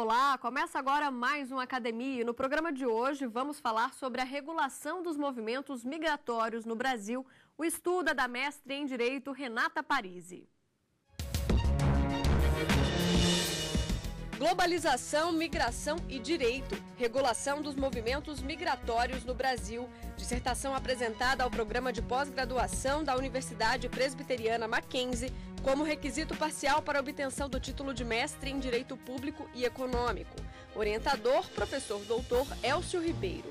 Olá, começa agora mais um Academia. No programa de hoje vamos falar sobre a regulação dos movimentos migratórios no Brasil. O estudo é da mestre em Direito Renata Parisi. Globalização, migração e direito. Regulação dos movimentos migratórios no Brasil. Dissertação apresentada ao programa de pós-graduação da Universidade Presbiteriana Mackenzie como requisito parcial para obtenção do título de mestre em Direito Público e Econômico. Orientador, professor doutor Elcio Ribeiro.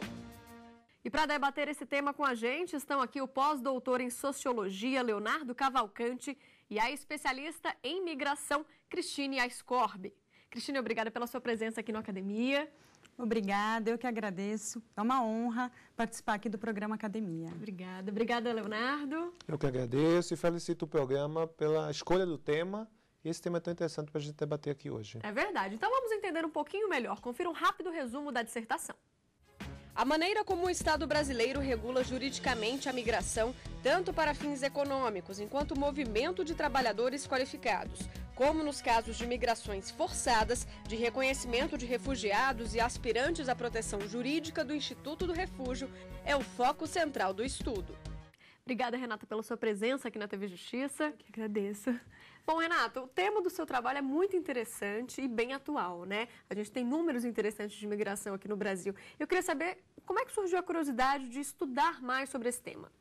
E para debater esse tema com a gente, estão aqui o pós-doutor em Sociologia, Leonardo Cavalcante, e a especialista em migração, Cristine Aiscorbe. Cristina, obrigada pela sua presença aqui no Academia. Obrigada, eu que agradeço. É uma honra participar aqui do programa Academia. Obrigada. Obrigada, Leonardo. Eu que agradeço e felicito o programa pela escolha do tema. Esse tema é tão interessante para a gente debater aqui hoje. É verdade. Então vamos entender um pouquinho melhor. Confira um rápido resumo da dissertação. A maneira como o Estado brasileiro regula juridicamente a migração, tanto para fins econômicos, enquanto o movimento de trabalhadores qualificados, como nos casos de migrações forçadas, de reconhecimento de refugiados e aspirantes à proteção jurídica do Instituto do Refúgio, é o foco central do estudo. Obrigada, Renata, pela sua presença aqui na TV Justiça. Eu que agradeço. Bom, Renata, o tema do seu trabalho é muito interessante e bem atual, né? A gente tem números interessantes de imigração aqui no Brasil. Eu queria saber como é que surgiu a curiosidade de estudar mais sobre esse tema.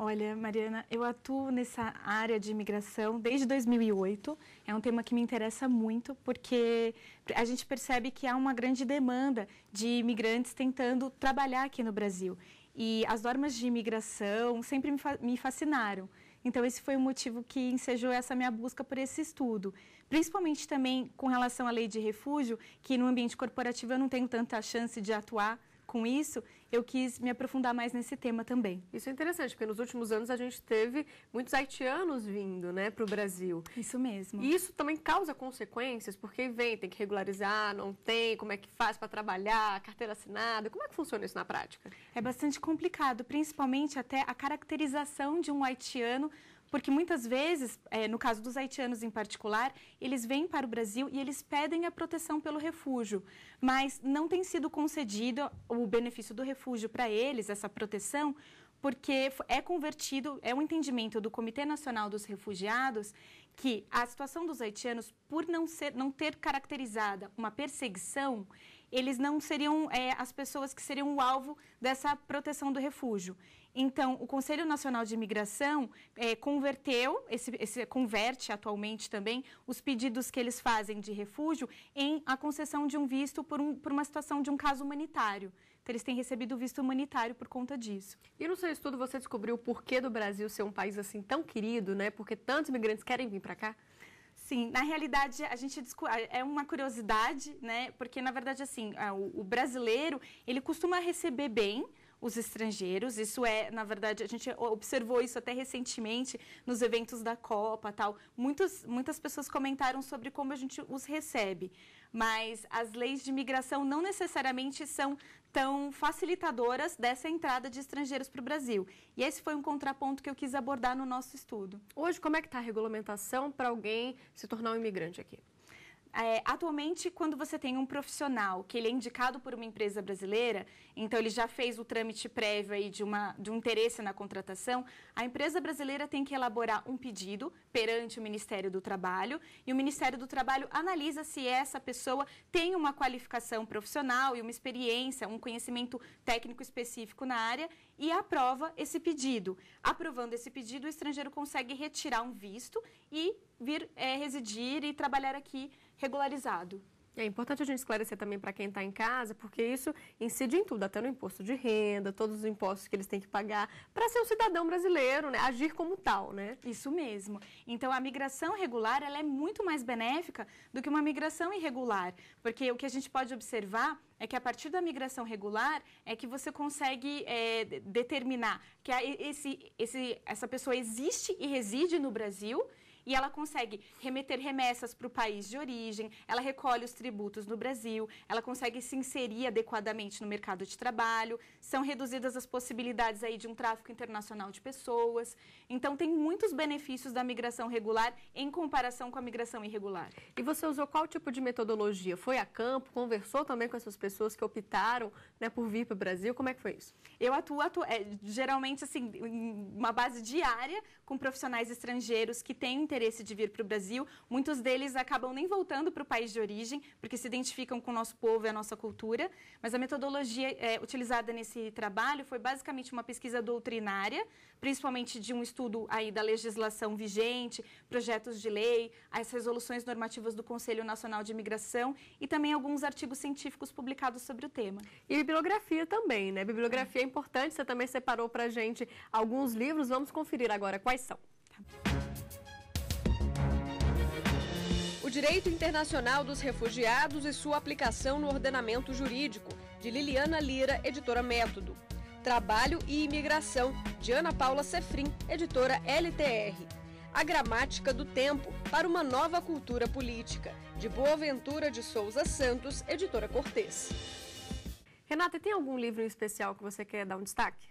Olha, Mariana, eu atuo nessa área de imigração desde 2008. É um tema que me interessa muito porque a gente percebe que há uma grande demanda de imigrantes tentando trabalhar aqui no Brasil. E as normas de imigração sempre me fascinaram. Então, esse foi o motivo que ensejou essa minha busca por esse estudo. Principalmente também com relação à lei de refúgio, que no ambiente corporativo eu não tenho tanta chance de atuar com isso, eu quis me aprofundar mais nesse tema também. Isso é interessante, porque nos últimos anos a gente teve muitos haitianos vindo né, para o Brasil. Isso mesmo. E isso também causa consequências, porque vem, tem que regularizar, não tem, como é que faz para trabalhar, carteira assinada, como é que funciona isso na prática? É bastante complicado, principalmente até a caracterização de um haitiano porque muitas vezes, é, no caso dos haitianos em particular, eles vêm para o Brasil e eles pedem a proteção pelo refúgio, mas não tem sido concedido o benefício do refúgio para eles, essa proteção, porque é convertido, é um entendimento do Comitê Nacional dos Refugiados que a situação dos haitianos, por não, ser, não ter caracterizada uma perseguição, eles não seriam é, as pessoas que seriam o alvo dessa proteção do refúgio. Então, o Conselho Nacional de Imigração é, converteu, esse, esse, converte atualmente também, os pedidos que eles fazem de refúgio em a concessão de um visto por, um, por uma situação de um caso humanitário. Então, eles têm recebido visto humanitário por conta disso. E no seu estudo você descobriu o porquê do Brasil ser um país assim tão querido, né? Porque tantos imigrantes querem vir para cá? Sim, na realidade a gente é uma curiosidade, né? Porque na verdade assim, o brasileiro ele costuma receber bem os estrangeiros. Isso é, na verdade, a gente observou isso até recentemente nos eventos da Copa, tal. Muitas muitas pessoas comentaram sobre como a gente os recebe, mas as leis de imigração não necessariamente são tão facilitadoras dessa entrada de estrangeiros para o Brasil. E esse foi um contraponto que eu quis abordar no nosso estudo. Hoje, como é que está a regulamentação para alguém se tornar um imigrante aqui? É, atualmente, quando você tem um profissional que ele é indicado por uma empresa brasileira, então ele já fez o trâmite prévio aí de, uma, de um interesse na contratação, a empresa brasileira tem que elaborar um pedido perante o Ministério do Trabalho e o Ministério do Trabalho analisa se essa pessoa tem uma qualificação profissional e uma experiência, um conhecimento técnico específico na área e aprova esse pedido. Aprovando esse pedido, o estrangeiro consegue retirar um visto e vir é, residir e trabalhar aqui regularizado. É importante a gente esclarecer também para quem está em casa, porque isso incide em tudo, até no imposto de renda, todos os impostos que eles têm que pagar, para ser um cidadão brasileiro, né? agir como tal, né? Isso mesmo. Então, a migração regular ela é muito mais benéfica do que uma migração irregular, porque o que a gente pode observar é que a partir da migração regular é que você consegue é, determinar que esse, esse, essa pessoa existe e reside no Brasil e ela consegue remeter remessas para o país de origem, ela recolhe os tributos no Brasil, ela consegue se inserir adequadamente no mercado de trabalho, são reduzidas as possibilidades aí de um tráfico internacional de pessoas. Então tem muitos benefícios da migração regular em comparação com a migração irregular. E você usou qual tipo de metodologia? Foi a campo, conversou também com essas pessoas que optaram né, por vir para o Brasil? Como é que foi isso? Eu atuo, atuo é, geralmente assim, uma base diária com profissionais estrangeiros que têm interesse interesse de vir para o Brasil, muitos deles acabam nem voltando para o país de origem, porque se identificam com o nosso povo e a nossa cultura. Mas a metodologia é, utilizada nesse trabalho foi basicamente uma pesquisa doutrinária, principalmente de um estudo aí da legislação vigente, projetos de lei, as resoluções normativas do Conselho Nacional de Imigração e também alguns artigos científicos publicados sobre o tema. E bibliografia também, né? Bibliografia é importante, você também separou para gente alguns livros, vamos conferir agora quais são. Tá. O Direito Internacional dos Refugiados e sua aplicação no ordenamento jurídico, de Liliana Lira, editora Método. Trabalho e Imigração, de Ana Paula Sefrim, editora LTR. A Gramática do Tempo para uma Nova Cultura Política, de Boaventura de Souza Santos, editora Cortês. Renata, tem algum livro em especial que você quer dar um destaque?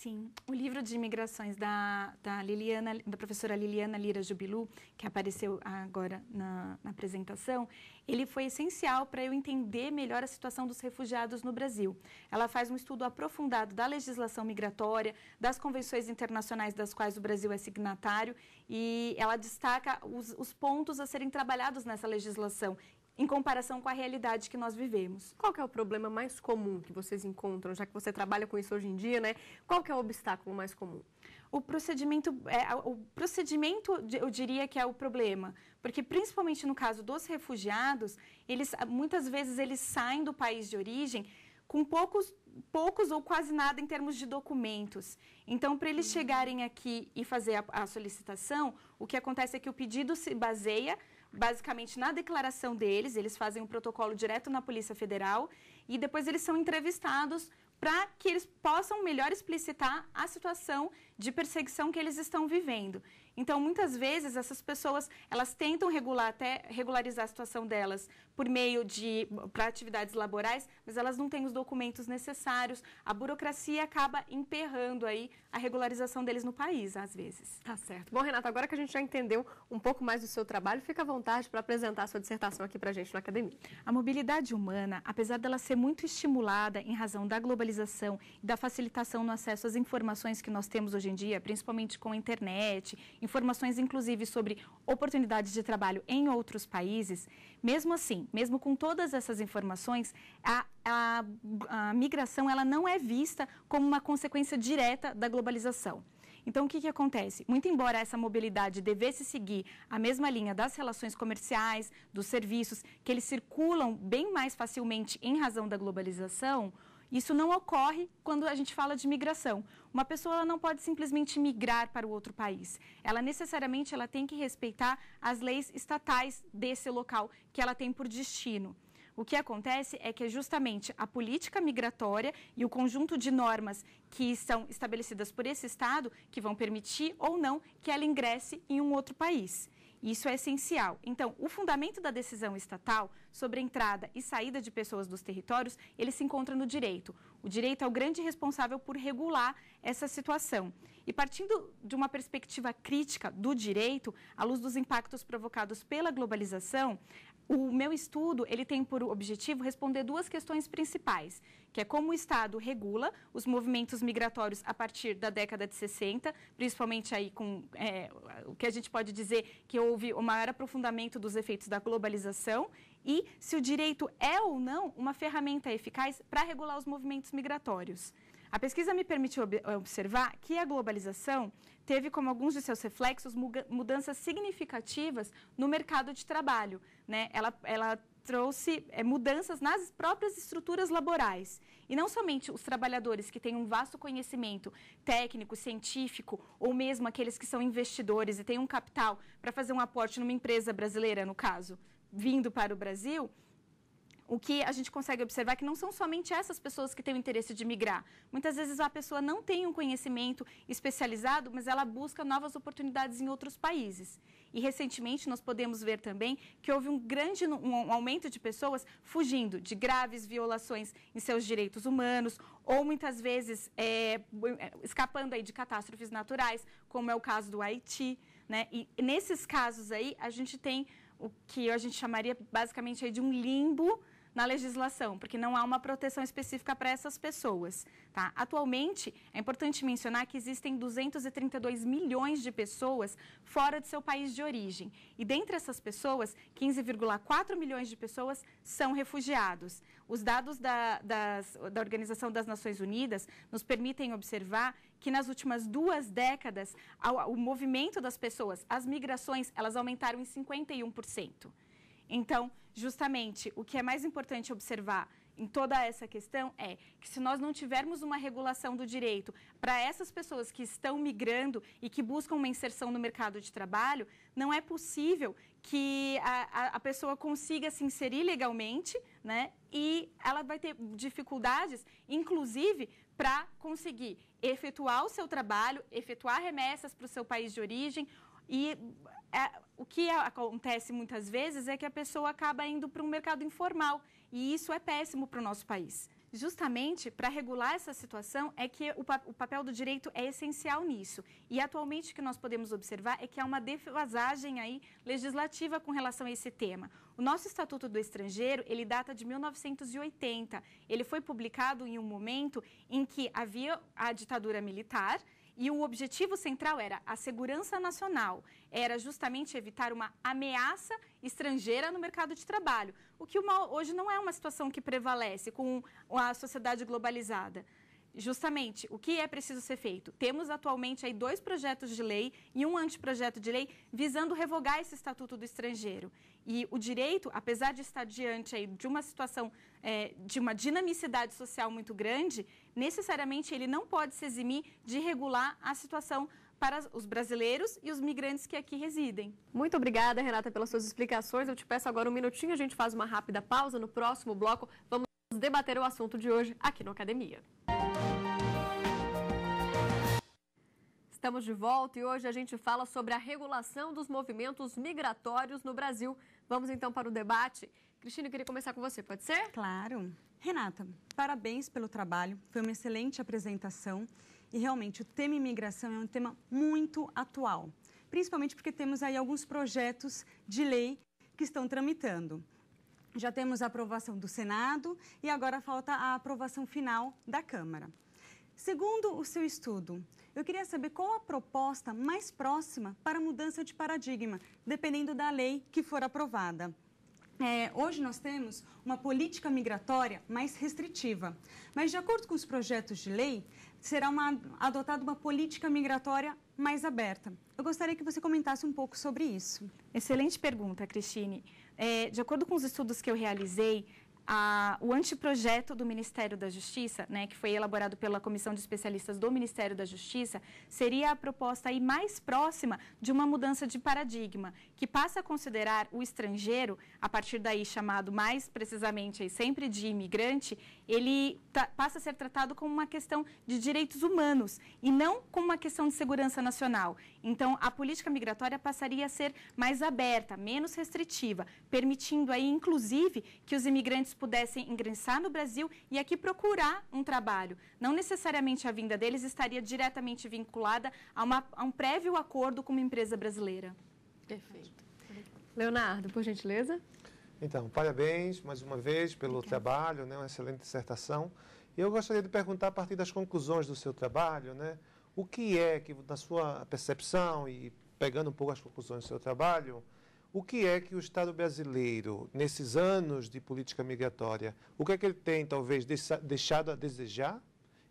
Sim, o livro de imigrações da, da Liliana, da professora Liliana Lira Jubilu, que apareceu agora na, na apresentação, ele foi essencial para eu entender melhor a situação dos refugiados no Brasil. Ela faz um estudo aprofundado da legislação migratória, das convenções internacionais das quais o Brasil é signatário e ela destaca os, os pontos a serem trabalhados nessa legislação em comparação com a realidade que nós vivemos. Qual é o problema mais comum que vocês encontram, já que você trabalha com isso hoje em dia, né? Qual é o obstáculo mais comum? O procedimento, é, o procedimento, eu diria que é o problema, porque principalmente no caso dos refugiados, eles ah, muitas vezes eles saem do país de origem com poucos, poucos ou quase nada em termos de documentos. Então, para eles hum. chegarem aqui e fazer a, a solicitação, o que acontece é que o pedido se baseia basicamente na declaração deles, eles fazem um protocolo direto na Polícia Federal e depois eles são entrevistados para que eles possam melhor explicitar a situação de perseguição que eles estão vivendo. Então, muitas vezes, essas pessoas, elas tentam regular até, regularizar a situação delas por meio de, para atividades laborais, mas elas não têm os documentos necessários. A burocracia acaba emperrando aí a regularização deles no país, às vezes. Tá certo. Bom, Renata, agora que a gente já entendeu um pouco mais do seu trabalho, fica à vontade para apresentar a sua dissertação aqui para a gente na academia. A mobilidade humana, apesar dela ser muito estimulada em razão da globalização e da facilitação no acesso às informações que nós temos hoje hoje em dia, principalmente com a internet, informações inclusive sobre oportunidades de trabalho em outros países, mesmo assim, mesmo com todas essas informações, a, a, a migração ela não é vista como uma consequência direta da globalização. Então, o que, que acontece? Muito embora essa mobilidade devesse seguir a mesma linha das relações comerciais, dos serviços, que eles circulam bem mais facilmente em razão da globalização, isso não ocorre quando a gente fala de migração. Uma pessoa não pode simplesmente migrar para o outro país. Ela necessariamente ela tem que respeitar as leis estatais desse local que ela tem por destino. O que acontece é que é justamente a política migratória e o conjunto de normas que são estabelecidas por esse Estado que vão permitir ou não que ela ingresse em um outro país. Isso é essencial. Então, o fundamento da decisão estatal sobre entrada e saída de pessoas dos territórios, ele se encontra no direito. O direito é o grande responsável por regular essa situação. E partindo de uma perspectiva crítica do direito, à luz dos impactos provocados pela globalização, o meu estudo, ele tem por objetivo responder duas questões principais, que é como o Estado regula os movimentos migratórios a partir da década de 60, principalmente aí com é, o que a gente pode dizer que houve o maior aprofundamento dos efeitos da globalização e se o direito é ou não uma ferramenta eficaz para regular os movimentos migratórios. A pesquisa me permitiu observar que a globalização teve como alguns de seus reflexos mudanças significativas no mercado de trabalho. Né? Ela, ela trouxe é, mudanças nas próprias estruturas laborais. E não somente os trabalhadores que têm um vasto conhecimento técnico, científico, ou mesmo aqueles que são investidores e têm um capital para fazer um aporte numa empresa brasileira, no caso, vindo para o Brasil, o que a gente consegue observar é que não são somente essas pessoas que têm o interesse de migrar. Muitas vezes a pessoa não tem um conhecimento especializado, mas ela busca novas oportunidades em outros países. E recentemente nós podemos ver também que houve um grande um aumento de pessoas fugindo de graves violações em seus direitos humanos ou muitas vezes é, é, escapando aí de catástrofes naturais, como é o caso do Haiti. Né? E nesses casos aí a gente tem o que a gente chamaria basicamente de um limbo na legislação, porque não há uma proteção específica para essas pessoas. Tá? Atualmente, é importante mencionar que existem 232 milhões de pessoas fora de seu país de origem. E dentre essas pessoas, 15,4 milhões de pessoas são refugiados. Os dados da, das, da Organização das Nações Unidas nos permitem observar que nas últimas duas décadas, o movimento das pessoas, as migrações, elas aumentaram em 51%. Então, justamente, o que é mais importante observar em toda essa questão é que se nós não tivermos uma regulação do direito para essas pessoas que estão migrando e que buscam uma inserção no mercado de trabalho, não é possível que a, a pessoa consiga se inserir legalmente, né? E ela vai ter dificuldades, inclusive, para conseguir efetuar o seu trabalho, efetuar remessas para o seu país de origem e é, o que acontece muitas vezes é que a pessoa acaba indo para um mercado informal e isso é péssimo para o nosso país. Justamente para regular essa situação é que o, pa o, papel do direito é essencial nisso. E atualmente o que nós podemos observar é que há uma defasagem aí legislativa com relação a esse tema. O nosso Estatuto do Estrangeiro, ele data de 1980. Ele foi publicado em um momento em que havia a ditadura militar e o objetivo central era a segurança nacional, era justamente evitar uma ameaça estrangeira no mercado de trabalho, o que uma, hoje não é uma situação que prevalece com a sociedade globalizada justamente o que é preciso ser feito. Temos atualmente aí dois projetos de lei e um anteprojeto de lei visando revogar esse Estatuto do Estrangeiro. E o direito, apesar de estar diante aí de uma situação é, de uma dinamicidade social muito grande, necessariamente ele não pode se eximir de regular a situação para os brasileiros e os migrantes que aqui residem. Muito obrigada, Renata, pelas suas explicações. Eu te peço agora um minutinho, a gente faz uma rápida pausa no próximo bloco. Vamos debater o assunto de hoje aqui no Academia. Estamos de volta e hoje a gente fala sobre a regulação dos movimentos migratórios no Brasil. Vamos então para o debate. Cristina, eu queria começar com você, pode ser? Claro. Renata, parabéns pelo trabalho, foi uma excelente apresentação e realmente o tema imigração é um tema muito atual, principalmente porque temos aí alguns projetos de lei que estão tramitando. Já temos a aprovação do Senado e agora falta a aprovação final da Câmara. Segundo o seu estudo, eu queria saber qual a proposta mais próxima para mudança de paradigma, dependendo da lei que for aprovada. É, hoje nós temos uma política migratória mais restritiva, mas de acordo com os projetos de lei, será uma, adotada uma política migratória mais aberta. Eu gostaria que você comentasse um pouco sobre isso. Excelente pergunta, Cristine. É, de acordo com os estudos que eu realizei, a, o anteprojeto do Ministério da Justiça, né, que foi elaborado pela Comissão de Especialistas do Ministério da Justiça, seria a proposta aí mais próxima de uma mudança de paradigma, que passa a considerar o estrangeiro, a partir daí chamado mais precisamente aí, sempre de imigrante, ele passa a ser tratado como uma questão de direitos humanos e não como uma questão de segurança nacional. Então, a política migratória passaria a ser mais aberta, menos restritiva, permitindo aí, inclusive, que os imigrantes pudessem ingressar no Brasil e aqui procurar um trabalho. Não necessariamente a vinda deles estaria diretamente vinculada a, uma, a um prévio acordo com uma empresa brasileira. Perfeito. Leonardo, por gentileza. Então, parabéns mais uma vez pelo trabalho, né, uma excelente dissertação. Eu gostaria de perguntar a partir das conclusões do seu trabalho, né? O que é que, da sua percepção e pegando um pouco as conclusões do seu trabalho, o que é que o Estado brasileiro, nesses anos de política migratória, o que é que ele tem talvez deixado a desejar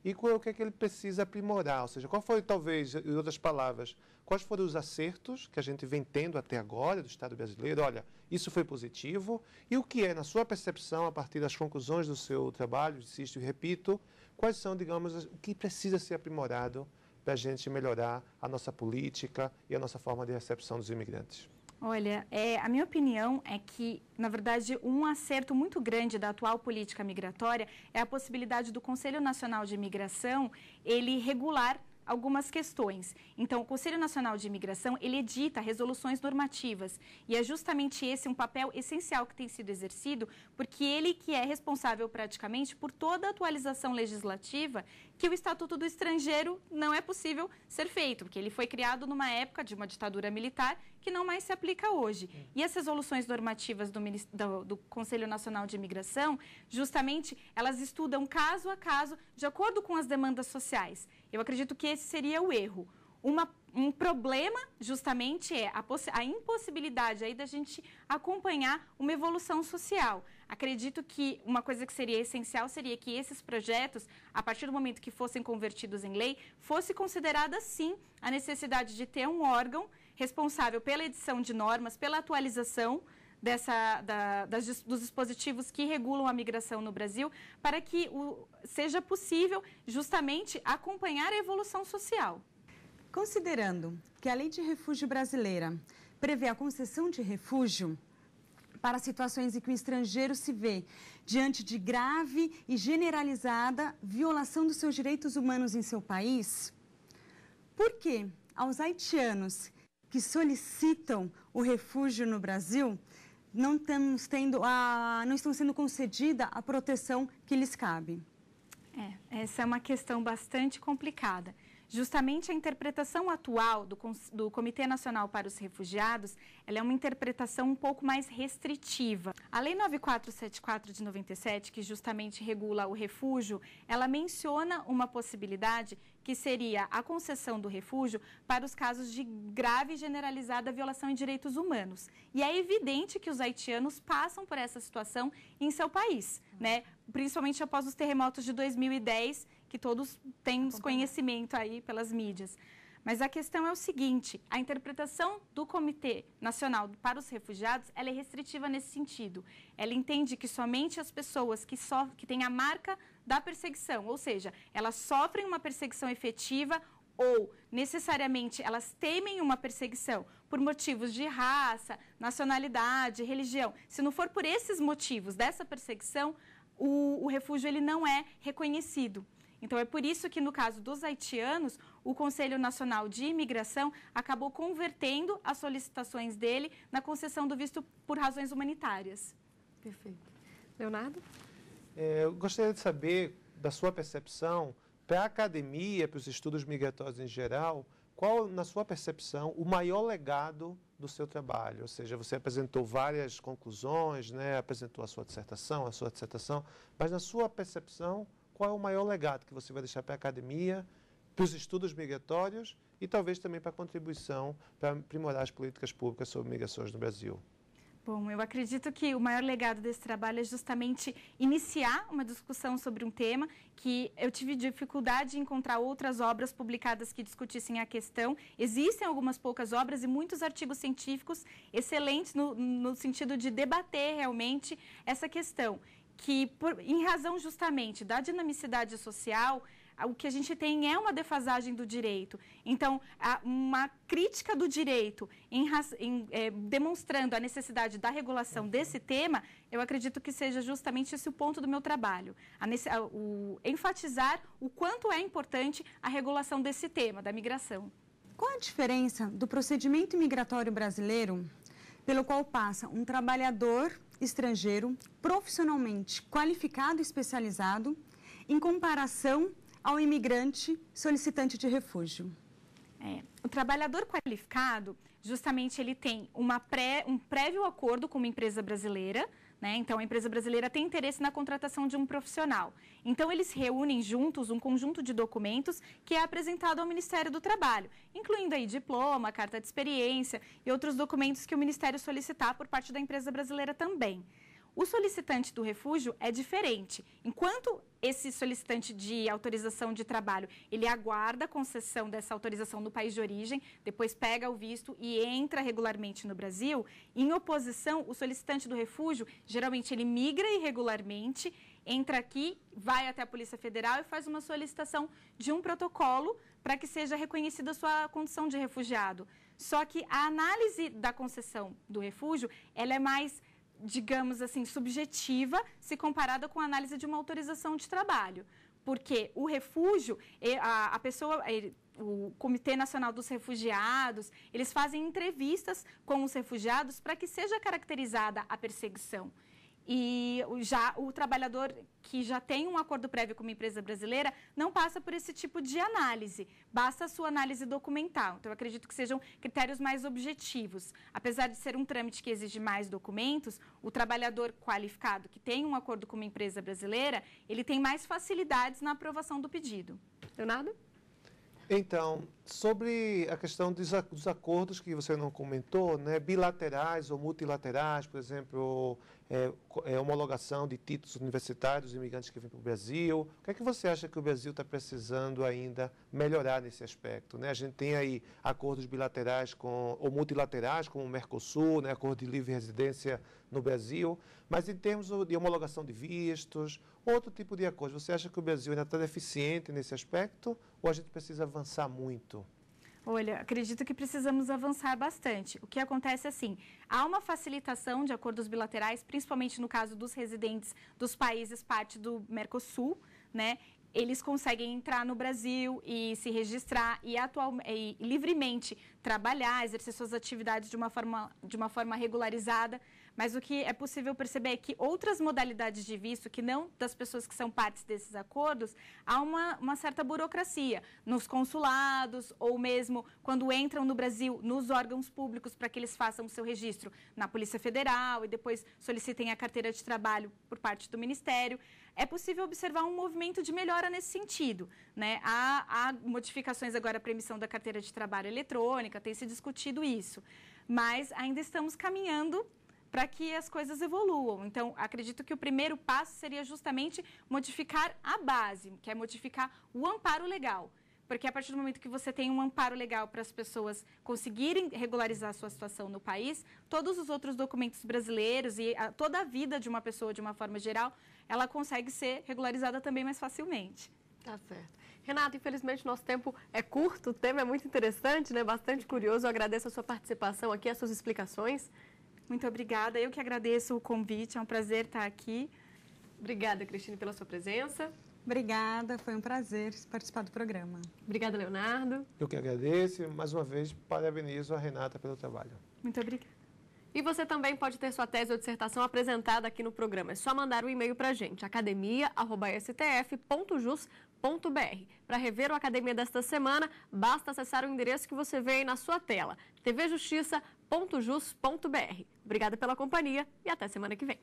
e é o que é que ele precisa aprimorar? Ou seja, qual foi talvez, em outras palavras, quais foram os acertos que a gente vem tendo até agora do Estado brasileiro? Olha, isso foi positivo e o que é, na sua percepção, a partir das conclusões do seu trabalho, insisto e repito, quais são, digamos, o que precisa ser aprimorado para a gente melhorar a nossa política e a nossa forma de recepção dos imigrantes? Olha, é, a minha opinião é que, na verdade, um acerto muito grande da atual política migratória é a possibilidade do Conselho Nacional de Imigração ele regular algumas questões. Então, o Conselho Nacional de Imigração, ele edita resoluções normativas, e é justamente esse um papel essencial que tem sido exercido, porque ele que é responsável praticamente por toda a atualização legislativa que o Estatuto do Estrangeiro não é possível ser feito, porque ele foi criado numa época de uma ditadura militar que não mais se aplica hoje. E as resoluções normativas do, do, do Conselho Nacional de Imigração, justamente, elas estudam caso a caso, de acordo com as demandas sociais. Eu acredito que esse seria o erro. Uma, um problema justamente é a, a impossibilidade aí da gente acompanhar uma evolução social. Acredito que uma coisa que seria essencial seria que esses projetos, a partir do momento que fossem convertidos em lei, fosse considerada sim a necessidade de ter um órgão responsável pela edição de normas, pela atualização dessa, da, das, dos dispositivos que regulam a migração no Brasil, para que o, seja possível justamente acompanhar a evolução social. Considerando que a Lei de Refúgio brasileira prevê a concessão de refúgio para situações em que o estrangeiro se vê diante de grave e generalizada violação dos seus direitos humanos em seu país? Por que aos haitianos que solicitam o refúgio no Brasil não, estamos tendo a, não estão sendo concedida a proteção que lhes cabe? É, essa é uma questão bastante complicada. Justamente a interpretação atual do, do Comitê Nacional para os Refugiados, é uma interpretação um pouco mais restritiva. A Lei 9474 de 97, que justamente regula o refúgio, ela menciona uma possibilidade que seria a concessão do refúgio para os casos de grave e generalizada violação em direitos humanos. E é evidente que os haitianos passam por essa situação em seu país, né? Principalmente após os terremotos de 2010 que todos temos conhecimento aí pelas mídias. Mas a questão é o seguinte, a interpretação do Comitê Nacional para os Refugiados, ela é restritiva nesse sentido. Ela entende que somente as pessoas que, sofrem, que têm a marca da perseguição, ou seja, elas sofrem uma perseguição efetiva ou necessariamente elas temem uma perseguição por motivos de raça, nacionalidade, religião. Se não for por esses motivos dessa perseguição, o, o refúgio ele não é reconhecido. Então é por isso que no caso dos haitianos, o Conselho Nacional de Imigração acabou convertendo as solicitações dele na concessão do visto por razões humanitárias. Perfeito. Leonardo? É, eu gostaria de saber da sua percepção para a academia, para os estudos migratórios em geral, qual, na sua percepção, o maior legado do seu trabalho? Ou seja, você apresentou várias conclusões, né? apresentou a sua dissertação, a sua dissertação, mas na sua percepção, qual é o maior legado que você vai deixar para a academia, para os estudos migratórios e talvez também para a contribuição para aprimorar as políticas públicas sobre migrações no Brasil? Bom, eu acredito que o maior legado desse trabalho é justamente iniciar uma discussão sobre um tema que eu tive dificuldade em encontrar outras obras publicadas que discutissem a questão. Existem algumas poucas obras e muitos artigos científicos excelentes no, no sentido de debater realmente essa questão que, por, em razão justamente da dinamicidade social, o que a gente tem é uma defasagem do direito. Então, uma crítica do direito em, em, é, demonstrando a necessidade da regulação desse tema, eu acredito que seja justamente esse o ponto do meu trabalho. A, o, enfatizar o quanto é importante a regulação desse tema, da migração. Qual a diferença do procedimento migratório brasileiro, pelo qual passa um trabalhador estrangeiro profissionalmente qualificado e especializado em comparação ao imigrante solicitante de refúgio? É, o trabalhador qualificado, justamente ele tem uma pré, um prévio acordo com uma empresa brasileira né? Então, a empresa brasileira tem interesse na contratação de um profissional. Então, eles reúnem juntos um conjunto de documentos que é apresentado ao Ministério do Trabalho, incluindo aí diploma, carta de experiência e outros documentos que o Ministério solicitar por parte da empresa brasileira também. O solicitante do refúgio é diferente. Enquanto esse solicitante de autorização de trabalho, ele aguarda a concessão dessa autorização no país de origem, depois pega o visto e entra regularmente no Brasil. Em oposição, o solicitante do refúgio, geralmente ele migra irregularmente, entra aqui, vai até a Polícia Federal e faz uma solicitação de um protocolo para que seja reconhecida a sua condição de refugiado. Só que a análise da concessão do refúgio, ela é mais digamos assim, subjetiva se comparada com a análise de uma autorização de trabalho. Porque o refúgio, a, pessoa, o Comitê Nacional dos Refugiados, eles fazem entrevistas com os refugiados para que seja caracterizada a perseguição. E já o trabalhador que já tem um acordo prévio com uma empresa brasileira não passa por esse tipo de análise, basta a sua análise documental. Então, eu acredito que sejam critérios mais objetivos. Apesar de ser um trâmite que exige mais documentos, o trabalhador qualificado que tem um acordo com uma empresa brasileira, ele tem mais facilidades na aprovação do pedido. Leonardo? Então, sobre a questão dos, acordos que você não comentou, né, bilaterais ou multilaterais, por exemplo, é, é, homologação de títulos universitários dos imigrantes que vêm para o Brasil, o que é que você acha que o Brasil está precisando ainda melhorar nesse aspecto? Né? A gente tem aí acordos bilaterais com, ou multilaterais, como o Mercosul, né, acordo de livre residência no Brasil, mas em termos de homologação de vistos, outro tipo de acordo, você acha que o Brasil ainda está deficiente nesse aspecto ou a gente precisa avançar muito? Olha, acredito que precisamos avançar bastante. O que acontece é assim, há uma facilitação de acordos bilaterais, principalmente no caso dos residentes dos países parte do Mercosul, né? eles conseguem entrar no Brasil e se registrar e, atual, e livremente trabalhar, exercer suas atividades de uma forma, de uma forma regularizada. Mas o que é possível perceber é que outras modalidades de visto, que não das pessoas que são partes desses acordos, há uma, uma certa burocracia nos consulados ou mesmo quando entram no Brasil nos órgãos públicos para que eles façam o seu registro na Polícia Federal e depois solicitem a carteira de trabalho por parte do Ministério. É possível observar um movimento de melhora nesse sentido. Né? Há, há modificações agora para emissão da carteira de trabalho eletrônica, tem se discutido isso. Mas ainda estamos caminhando para que as coisas evoluam. Então, acredito que o primeiro passo seria justamente modificar a base, que é modificar o amparo legal. Porque a partir do momento que você tem um amparo legal para as pessoas conseguirem regularizar a sua situação no país, todos os outros documentos brasileiros e a, toda a vida de uma pessoa, de uma forma geral, ela consegue ser regularizada também mais facilmente. Tá certo. Renata, infelizmente nosso tempo é curto, o tema é muito interessante, né? bastante curioso. Eu agradeço a sua participação aqui, as suas explicações. Muito obrigada. Eu que agradeço o convite. É um prazer estar aqui. Obrigada, Cristina, pela sua presença. Obrigada, foi um prazer participar do programa. Obrigada, Leonardo. Eu que agradeço. Mais uma vez, parabenizo a Renata pelo trabalho. Muito obrigada. E você também pode ter sua tese ou dissertação apresentada aqui no programa. É só mandar um e-mail para a gente, academia.stf.jus.br. Para rever o Academia desta semana, basta acessar o endereço que você vê aí na sua tela, Justiça www.jus.br. Obrigada pela companhia e até semana que vem.